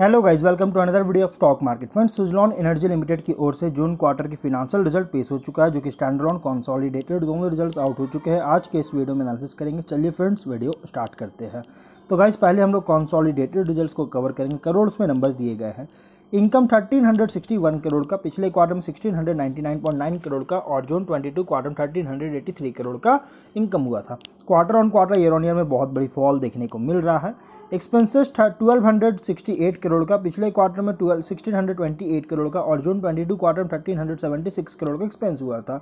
hello guys welcome to another video of stock market friends Suzlon energy limited की ओर से June quarter की financial result पेश हो चुका है जो कि ऑन कॉन्सॉलिडेटेड दोनों रिजल्ट्स आउट हो चुके हैं आज के इस वीडियो में एनालिसिस करेंगे चलिए फ्रेंड्स वीडियो स्टार्ट करते हैं तो गाइज़ पहले हम लोग कॉन्सॉलीडेटेड रिजल्ट को कवर करेंगे करोड़ में नंबर्स दिए गए हैं इनकम थर्टीन करोड़ का पिछले क्वार्टर में सिक्सटीन करोड़ का और जून ट्वेंटी क्वार्टर में 1383 करोड़ का इनकम हुआ था quarter on quarter year on year में बहुत बड़ी फॉल देखने को मिल रहा है एक्सपेंसेस 1268 करोड़ का पिछले क्वार्टर में twelve sixteen hundred twenty eight crore का और जून ट्वेंटी टू क्वार्टर में thirteen hundred seventy six crore का एक्सपेंस हुआ था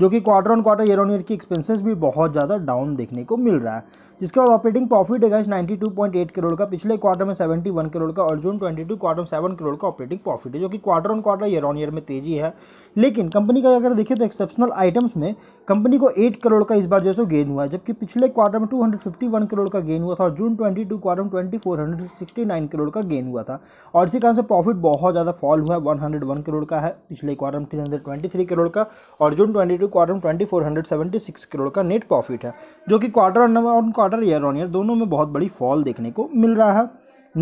जो कि quarter on quarter year on year की एक्सपेंसेस भी बहुत ज़्यादा डाउन देखने को मिल रहा है जिसके बाद ऑपरेटिंग प्रॉफिट है ninety two point eight crore का पिछले क्वार्टर में सेवेंटी वन करोड़ का और जून ट्वेंटी टू क्वार्टर में सेवन करोड़ का ऑपरेटिंग प्रॉफिट है जो कि quarter on quarter year on year में तेजी है लेकिन कंपनी का अगर देखें तो एक्सेप्शनल आइटम्स में कंपनी को एट करोड़ का इस बार जैसे गेन हुआ जबकि पिछले क्वार्टर में two hundred fifty one crore का गेन हुआ था और जून ट्वेंटी टू क्वार्टर में twenty four hundred sixty nine crore का गेन हुआ हुआ था और इसी कारण से प्रॉफिट बहुत ज़्यादा फॉल हुआ है वन करोड़ का है पिछले क्वार्टर में थ्री करोड़ का और June twenty two quarter twenty crore का नेट प्रॉफिट है जो कि quarter on quarter year on year दोनों में बहुत बड़ी फॉल देखने को मिल रहा है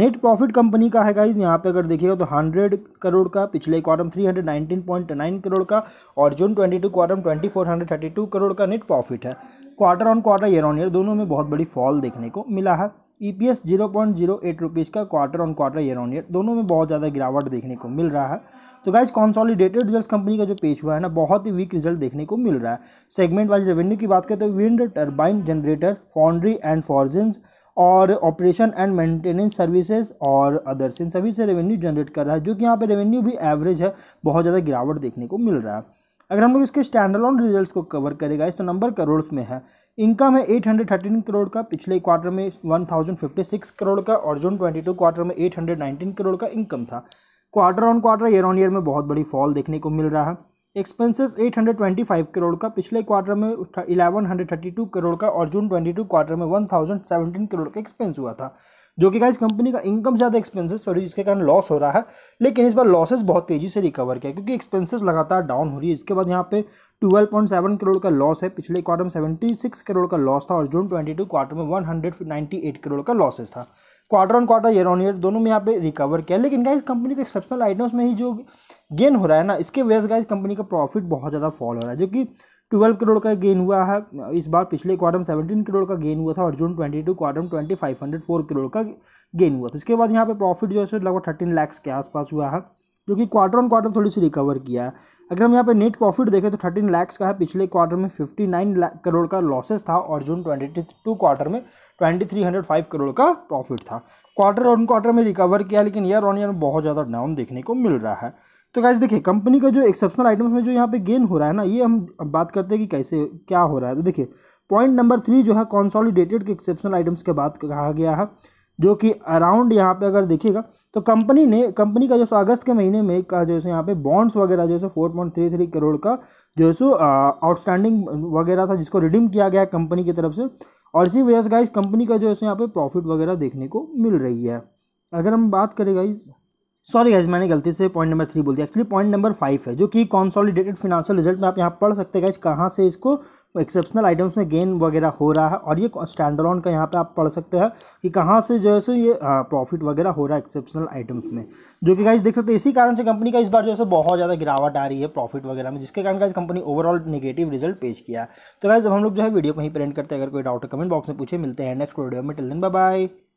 नेट प्रॉफिट कंपनी का है गाइज यहाँ पे अगर देखिएगा तो 100 करोड़ का पिछले क्वार्टर में 319.9 करोड़ का और जून 22 क्वार्टर में 2432 करोड़ का नेट प्रॉफिट है quarter on quarter year on year दोनों में बहुत बड़ी फॉल देखने को मिला है E P S zero point zero eight rupees का quarter on quarter year on year दोनों में बहुत ज़्यादा गिरावट देखने को मिल रहा है तो गाइज कॉन्सॉलिडेटेड रिजल्ट कंपनी का जो पेश हुआ है ना बहुत ही वीक रिजल्ट देखने को मिल रहा है सेगमेंट वाइज रेवेन्यू की बात करें तो wind turbine generator foundry and forgings और ऑपरेशन एंड मेंटेनेंस सर्विसेज और अदर्स इन सभी से रेवेन्यू जनरेट कर रहा है जो कि यहाँ पे रेवेन्यू भी एवरेज है बहुत ज़्यादा गिरावट देखने को मिल रहा है अगर हम लोग इसके स्टैंड ऑन रिजल्ट को कवर करेगा इस तो नंबर करोड़ में है इनकम है एट हंड्रेड थर्टीन करोड़ का पिछले क्वार्टर में one thousand fifty six crore का और जून ट्वेंटी टू क्वार्टर में एट हंड्रेड नाइनटीन करोड़ का इनकम था quarter on quarter year on year में बहुत बड़ी फॉल देखने को मिल रहा है एक्सपेंसेस 825 करोड़ का पिछले क्वार्टर में 1132 करोड़ का और जून 22 क्वार्टर में 1017 करोड़ का एक्सपेंस हुआ था जो कि गाइज कंपनी का इनकम ज़्यादा एक्सपेंसेस सॉरी जिसके कारण लॉस हो रहा है लेकिन इस बार लॉसेस बहुत तेज़ी से रिकवर किया क्योंकि एक्सपेंसेस लगातार डाउन हो रही है इसके बाद यहाँ पे 12.7 करोड़ का लॉस है पिछले क्वार्टर में 76 करोड़ का लॉस था और जून 22 क्वार्टर में 198 करोड़ का लॉसेस था quarter on quarter year on year दोनों में यहाँ पे रिकवर किया लेकिन गाइज कंपनी के एक्सेप्शनल आइटम्स में ही जो गेन हो रहा है ना इसके वजह से गाइज कंपनी का प्रॉफिट बहुत ज़्यादा फॉल हो रहा है जो कि ट्वेल्व करोड़ का गेन हुआ है इस बार पिछले क्वार्टर में सेवनटीन करोड़ का गेन हुआ था और जून ट्वेंटी टू क्वार्टर में twenty five hundred four crore का गेन हुआ था इसके बाद यहाँ पे प्रॉफिट जो है लगभग थर्टीन लैक्स के आसपास हुआ है जो कि क्वार्टर ऑन क्वार्टर थोड़ी सी रिकवर किया है अगर हम यहाँ पे नेट प्रॉफिट देखें तो थर्टीन लैक्स का है पिछले क्वार्टर में फिफ्टी नाइन करोड़ का लॉसेस था और जून ट्वेंटी टू क्वार्टर में twenty three hundred five crore का प्रॉफिट था क्वार्टर ऑन क्वार्टर में रिकवर किया लेकिन ईयर ऑन ईयर बहुत ज़्यादा डाउन देखने को मिल रहा है तो गाइज देखिए कंपनी का जो एक्सेप्शनल आइटम्स में जो यहाँ पे गेन हो रहा है ना ये हम बात करते हैं कि कैसे क्या हो रहा है तो देखिए पॉइंट नंबर थ्री जो है कॉन्सॉलिडेटेड के एक्सेप्शनल आइटम्स के बाद कहा गया है जो कि अराउंड यहाँ पे अगर देखिएगा तो कंपनी ने कंपनी का जो सो अगस्त के महीने में का जो है यहाँ पे बॉन्ड्स वगैरह जो है four point three three crore का जो है सो आउटस्टैंडिंग वगैरह था जिसको रिडीम किया गया कंपनी की तरफ से और इसी वजह से गाइज कंपनी का जो है यहाँ पे प्रॉफिट वगैरह देखने को मिल रही है अगर हम बात करें गाइज़ सॉरी गाइज मैंने गलती से पॉइंट नंबर थ्री बोल दिया एक्चुअली पॉइंट नंबर फाइव है जो कि कॉन्सॉलिडेटेड फिनेंशियल रिजल्ट में आप यहाँ पढ़ सकते हैं गाइज कहाँ से इसको एक्सेप्शनल आइटम्स में गेन वगैरह हो रहा है और ये स्टैंड ऑन का यहाँ पे आप पढ़ सकते हैं कि कहाँ से जो है सो ये प्रॉफिट हाँ, वगैरह हो रहा है एक्सेप्शनल आइटम्स में जो कि गाइज देख सकते हैं इसी कारण से कंपनी का इस बार जो है बहुत ज़्यादा गिरावट आ रही है प्रॉफिट वगैरह में जिसके कारण गाइज कंपनी ओवरऑल नेगेटिव रिजल्ट पेश किया है तो गाइज हम लोग जो है वीडियो को ही प्रिंट करते हैं अगर कोई डाउट कमेंट बॉक्स में पूछे मिलते हैं नेक्स्ट वीडियो में टिल दिन बाय